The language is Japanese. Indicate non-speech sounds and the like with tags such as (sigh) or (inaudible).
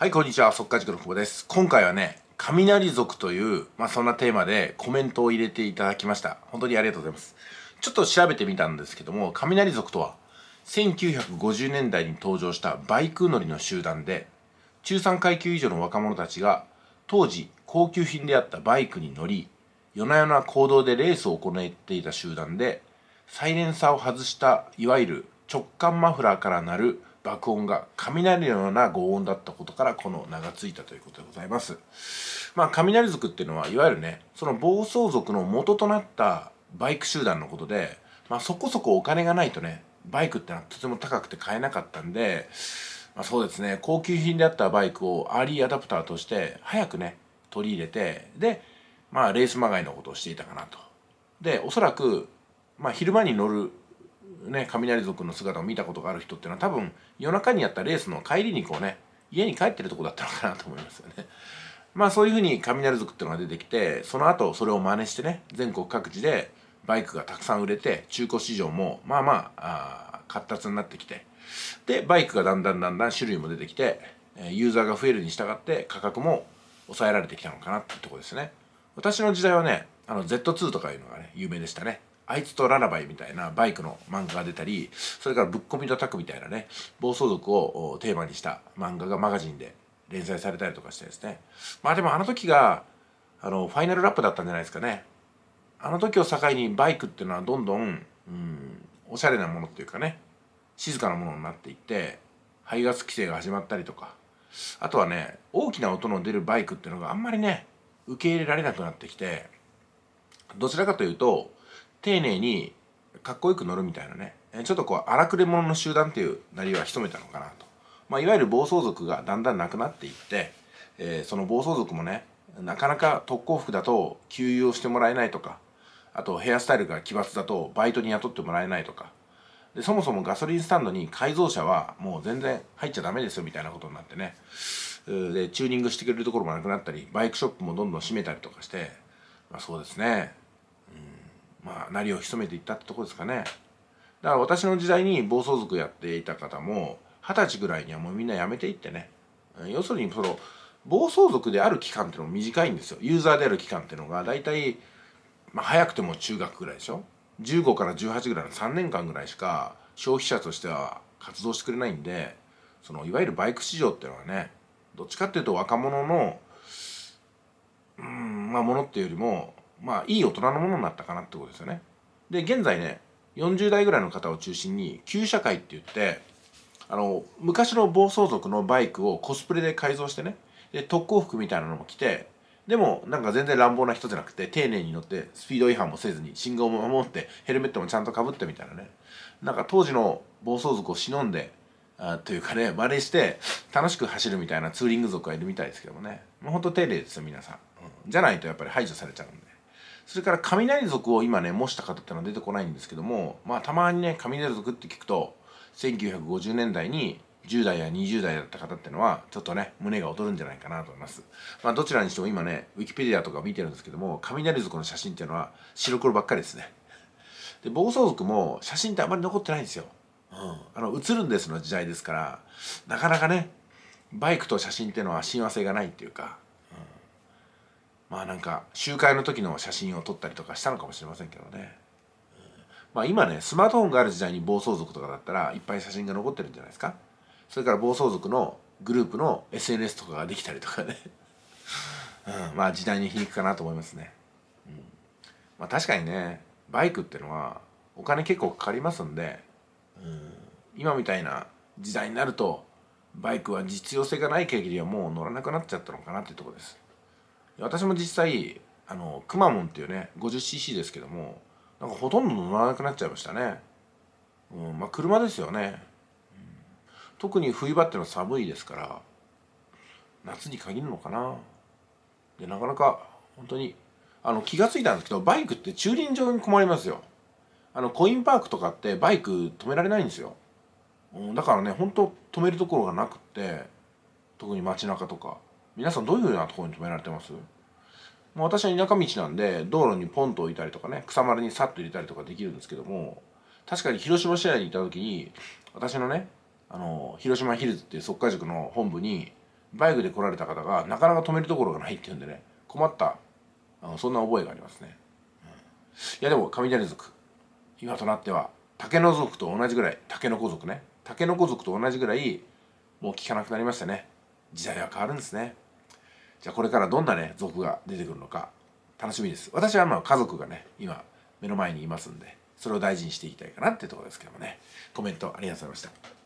はい、こんにちは。速稼塾の久保です。今回はね、雷族という、まあ、そんなテーマでコメントを入れていただきました。本当にありがとうございます。ちょっと調べてみたんですけども、雷族とは、1950年代に登場したバイク乗りの集団で、中産階級以上の若者たちが、当時高級品であったバイクに乗り、夜な夜な行動でレースを行っていた集団で、サイレンサーを外した、いわゆる直感マフラーからなる爆音が雷のような轟音だったことからこの名が付いたということでございます。まあ、雷族っていうのはいわゆるねその暴走族の元となったバイク集団のことで、まあ、そこそこお金がないとねバイクってのはとても高くて買えなかったんで、まあ、そうですね高級品であったバイクをアーリーアダプターとして早くね取り入れてで、まあ、レースまがいのことをしていたかなと。でおそらく、まあ、昼間に乗るね、雷族の姿を見たことがある人っていうのは多分夜中にやったレースの帰りにこうね家に帰ってるとこだったのかなと思いますよね。(laughs) まあそういうふうに雷族っていうのが出てきてその後それを真似してね全国各地でバイクがたくさん売れて中古市場もまあまああ活発になってきてでバイクがだんだんだんだん種類も出てきてユーザーが増えるに従って価格も抑えられてきたのかなっていうとこですね私の時代はねあの Z2 とかいうのがね有名でしたねあいつとララバイみたいなバイクの漫画が出たり、それからぶっ込みとタクみたいなね、暴走族をテーマにした漫画がマガジンで連載されたりとかしてですね。まあでもあの時が、あの、ファイナルラップだったんじゃないですかね。あの時を境にバイクっていうのはどんどん、うん、おしゃれなものっていうかね、静かなものになっていって、排ガス規制が始まったりとか、あとはね、大きな音の出るバイクっていうのがあんまりね、受け入れられなくなってきて、どちらかというと、丁寧にかっこよく乗るみたいなねちょっとこう荒くれ者の集団っていうなりは潜めたのかなと、まあ、いわゆる暴走族がだんだんなくなっていって、えー、その暴走族もねなかなか特攻服だと給油をしてもらえないとかあとヘアスタイルが奇抜だとバイトに雇ってもらえないとかでそもそもガソリンスタンドに改造車はもう全然入っちゃダメですよみたいなことになってねでチューニングしてくれるところもなくなったりバイクショップもどんどん閉めたりとかして、まあ、そうですねまあ、なりを潜めていったってとこですかねだから私の時代に暴走族やっていた方も二十歳ぐらいにはもうみんな辞めていってね要するにその暴走族である期間っていうのも短いんですよユーザーである期間っていうのが大体、まあ、早くても中学ぐらいでしょ15から18ぐらいの3年間ぐらいしか消費者としては活動してくれないんでそのいわゆるバイク市場っていうのはねどっちかっていうと若者のうんまあものっていうよりもまあいい大人のものになったかなってことですよね。で現在ね40代ぐらいの方を中心に旧社会って言ってあの昔の暴走族のバイクをコスプレで改造してねで特攻服みたいなのも着てでもなんか全然乱暴な人じゃなくて丁寧に乗ってスピード違反もせずに信号も守ってヘルメットもちゃんとかぶってみたいなねなんか当時の暴走族を忍んであというかね真似して楽しく走るみたいなツーリング族がいるみたいですけどもねもうほんと丁寧ですよ皆さん、うん、じゃないとやっぱり排除されちゃうんで。それから雷族を今ね模した方ってのは出てこないんですけどもまあたまにね雷族って聞くと1950年代に10代や20代だった方ってのはちょっとね胸が躍るんじゃないかなと思いますまあどちらにしても今ねウィキペディアとか見てるんですけども雷族の写真っていうのは白黒ばっかりですねで暴走族も写真ってあまり残ってないんですよ、うん、あの映るんですの時代ですからなかなかねバイクと写真っていうのは親和性がないっていうかまあなんか集会の時の写真を撮ったりとかしたのかもしれませんけどね、うん、まあ今ねスマートフォンがある時代に暴走族とかだったらいっぱい写真が残ってるんじゃないですかそれから暴走族のグループの SNS とかができたりとかね (laughs) うん、まあ時代に皮肉かなと思いますね、うん、まあ確かにねバイクってのはお金結構かかりますんで、うん、今みたいな時代になるとバイクは実用性がない限りはもう乗らなくなっちゃったのかなっていうとこです私も実際あのくまモンっていうね 50cc ですけどもなんかほとんど乗らなくなっちゃいましたね、うん、まあ車ですよね、うん、特に冬場ってのは寒いですから夏に限るのかなでなかなか本当にあの気が付いたんですけどバイクって駐輪場に困りますよあのコインパークとかってバイク止められないんですよ、うん、だからね本当止めるところがなくって特に街中とか皆さんどういうようなところに止められてますもう私は田舎道なんで道路にポンと置いたりとかね草丸にさっと入れたりとかできるんですけども確かに広島市内にいた時に私のねあの広島ヒルズっていう速稼塾の本部にバイクで来られた方がなかなか止めるところがないっていうんでね困ったあのそんな覚えがありますね、うん、いやでも雷族今となっては竹の族と同じぐらい竹の子族ね竹の子族と同じぐらいもう聞かなくなりましたね時代は変わるんですねじゃあこれからどんなね賊が出てくるのか楽しみです私はまあ家族がね今目の前にいますんでそれを大事にしていきたいかなってところですけどもねコメントありがとうございました